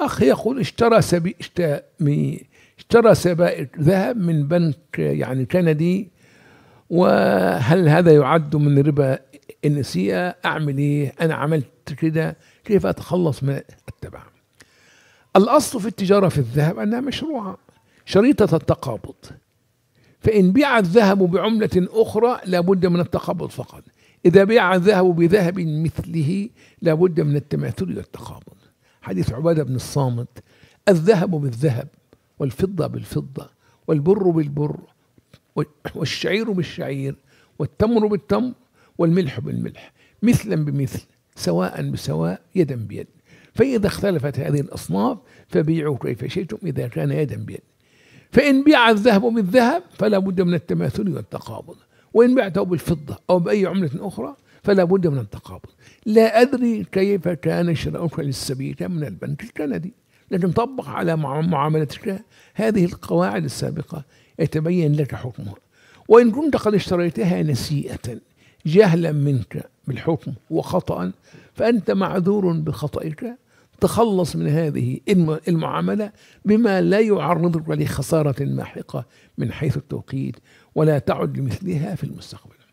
أخ يقول اشترى سبي اشترى سبائك ذهب من بنك يعني كندي وهل هذا يعد من ربا النسيئة أعمل إيه أنا عملت كده كيف أتخلص من التبع الأصل في التجارة في الذهب أنها مشروعة شريطة التقابض فإن بيع الذهب بعملة أخرى لابد من التقابض فقط إذا بيع الذهب بذهب مثله لابد من التماثل والتقابض حديث عبادة بن الصامت الذهب بالذهب والفضة بالفضة والبر بالبر والشعير بالشعير والتمر بالتمر والملح بالملح مثلا بمثل سواء بسواء يدا بيد فإذا اختلفت هذه الأصناف فبيعوا كيف شئتم إذا كان يدا بيد فإن بيع الذهب بالذهب فلا بد من التماثل والتقابض وإن بعته بالفضة أو بأي عملة أخرى فلا بد من التقابض لا أدري كيف كان شراؤك للسبيكة من البنك الكندي لكن طبق على معاملتك هذه القواعد السابقة يتبين لك حكمها وإن كنت قد اشتريتها نسيئة جهلا منك بالحكم وخطأ فأنت معذور بخطئك تخلص من هذه المعاملة بما لا يعرضك لخسارة ماحقة من حيث التوقيت ولا تعد لمثلها في المستقبل